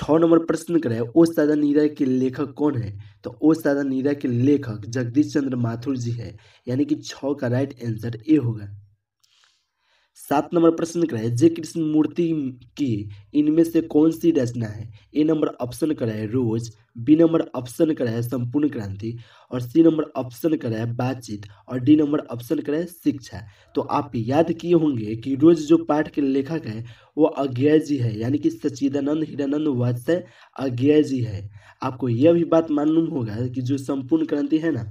छ नंबर प्रश्न करें ओ सादा नीरा के लेखक कौन है तो ओ सादा नीरा के लेखक जगदीश चंद्र माथुर जी है यानी कि छ का राइट आंसर ए होगा सात नंबर प्रश्न कर है जय कृष्ण मूर्ति की इनमें से कौन सी रचना है ए नंबर ऑप्शन कर है रोज बी नंबर ऑप्शन कर है संपूर्ण क्रांति और सी नंबर ऑप्शन कर है बातचीत और डी नंबर ऑप्शन कर है शिक्षा तो आप याद किए होंगे कि रोज जो पाठ के लेखक है वो अज्ञा जी है यानी कि सचिदानंद हिरानंद वात्सय अज्ञा जी है आपको यह भी बात मालूम होगा कि जो संपूर्ण क्रांति है ना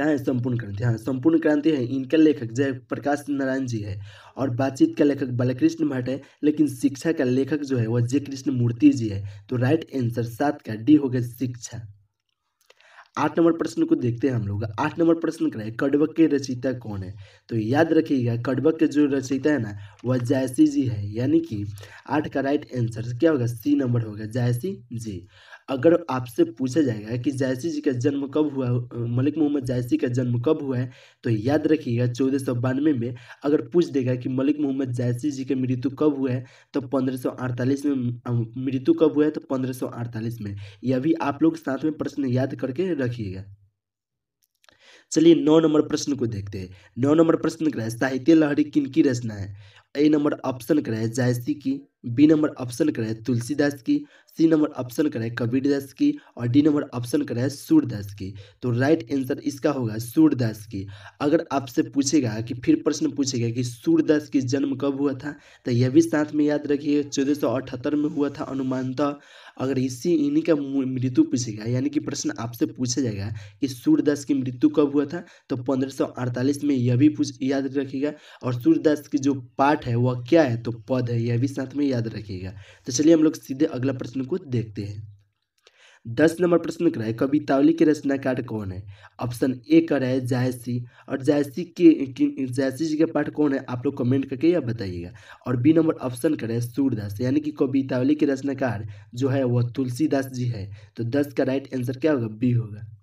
क्या है संपूर्ण क्रांति हाँ संपूर्ण क्रांति है इनका लेखक जय प्रकाश नारायण जी है और बातचीत का लेखक बालकृष्ण भट्ट है लेकिन शिक्षा का लेखक जो है वह जय कृष्ण मूर्ति जी है तो राइट आंसर सात का डी हो गया शिक्षा आठ नंबर प्रश्न को देखते हैं हम लोग आठ नंबर प्रश्न कराए कड़वक के रचयिता कौन है तो याद रखिएगा कड़वक के जो रचयिता है ना वह जायसी जी है यानी कि आठ का राइट आंसर क्या होगा सी नंबर होगा जायसी जी अगर आपसे पूछा जाएगा कि जायसी जी का जन्म कब हुआ मलिक मोहम्मद जायसी का जन्म कब हुआ है तो याद रखिएगा चौदह सौ बानवे में अगर पूछ देगा कि मलिक मोहम्मद जायसी जी का मृत्यु कब हुआ है तो पंद्रह सौ अड़तालीस में मृत्यु कब हुआ है तो पंद्रह सौ अड़तालीस में यह भी आप लोग साथ में प्रश्न याद करके रखिएगा चलिए नौ नंबर प्रश्न को देखते हैं नौ नंबर प्रश्न रहा है साहित्य लहरी किन की रचना है ए नंबर ऑप्शन रहा है जायसी की बी नंबर ऑप्शन रहा है तुलसीदास की सी नंबर ऑप्शन का कबीरदास की और डी नंबर ऑप्शन का है सूरदास की तो राइट आंसर इसका होगा सूरदास की अगर आपसे पूछेगा कि फिर प्रश्न पूछेगा कि सूरदास की जन्म कब हुआ था तो यह भी साथ में याद रखिए चौदह में हुआ था अनुमानता अगर इसी इन्हीं का मृत्यु पूछेगा यानी कि प्रश्न आपसे पूछा जाएगा कि सूर्यदास की मृत्यु कब हुआ था तो 1548 में यह भी पूछ याद रखिएगा और सूर्यदास की जो पाठ है वह क्या है तो पद है यह भी साथ में याद रखिएगा तो चलिए हम लोग सीधे अगला प्रश्न को देखते हैं दस नंबर प्रश्न करा है कवितावली के रचनाकार कौन है ऑप्शन ए कर है जायसी और जायसी के जायसी जी का पाठ कौन है आप लोग कमेंट करके यह बताइएगा और बी नंबर ऑप्शन कर है सूरदास यानी कि कवितावली के रचनाकार जो है वह तुलसीदास जी है तो दस का राइट आंसर क्या होगा बी होगा